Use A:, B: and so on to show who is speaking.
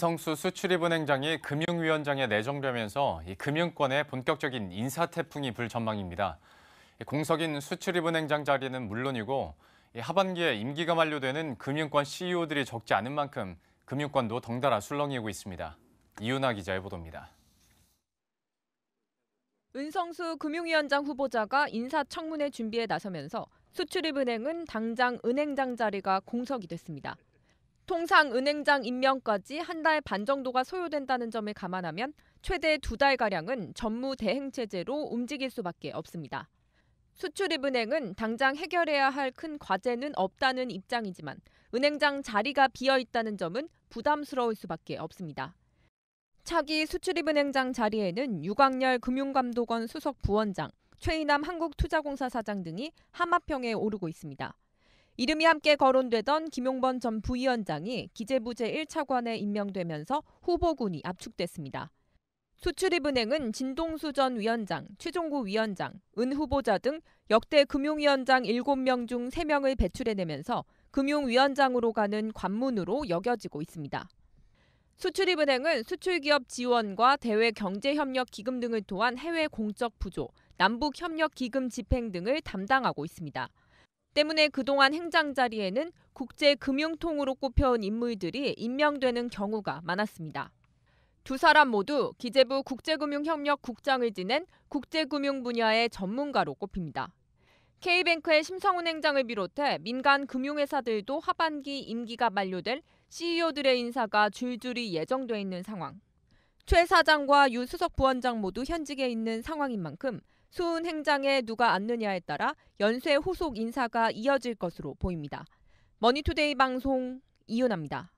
A: 성수 수출입은행장이 금융위원장에 내정되면서 금융권에 본격적인 인사 태풍이 불 전망입니다. 공석인 수출입은행장 자리는 물론이고 하반기에 임기가 만료되는 금융권 CEO들이 적지 않은 만큼 금융권도 덩달아 술렁이고 있습니다. 이윤아 기자의 보도입니다.
B: 은성수 금융위원장 후보자가 인사청문회 준비에 나서면서 수출입은행은 당장 은행장 자리가 공석이 됐습니다. 통상 은행장 임명까지 한 달 반 정도가 소요된다는 점을 감안하면 최대 두 달가량은 전무대행체제로 움직일 수밖에 없습니다. 수출입은행은 당장 해결해야 할 큰 과제는 없다는 입장이지만 은행장 자리가 비어 있다는 점은 부담스러울 수밖에 없습니다. 차기 수출입은행장 자리에는 유광열 금융감독원 수석 부원장, 최인남 한국투자공사 사장 등이 하마평에 오르고 있습니다. 이름이 함께 거론되던 김용범전 부위원장이 기재부 제1차관에 임명되면서 후보군이 압축됐습니다. 수출입은행은 진동수 전 위원장, 최종구 위원장, 은 후보자 등 역대 금융위원장 7명 중 3명을 배출해내면서 금융위원장으로 가는 관문으로 여겨지고 있습니다. 수출입은행은 수출기업 지원과 대외경제협력기금 등을 통한 해외 공적 부조, 남북협력기금 집행 등을 담당하고 있습니다. 때문에 그동안 행장 자리에는 국제금융통으로 꼽혀온 인물들이 임명되는 경우가 많았습니다. 두 사람 모두 기재부 국제금융협력 국장을 지낸 국제금융 분야의 전문가로 꼽힙니다. K뱅크의 심성훈 행장을 비롯해 민간 금융회사들도 하반기 임기가 만료될 CEO들의 인사가 줄줄이 예정돼 있는 상황. 최 사장과 유 수석 부원장 모두 현직에 있는 상황인 만큼 수은 행장에 누가 앉느냐에 따라 연쇄 후속 인사가 이어질 것으로 보입니다. 머니투데이 방송 이윤아입니다.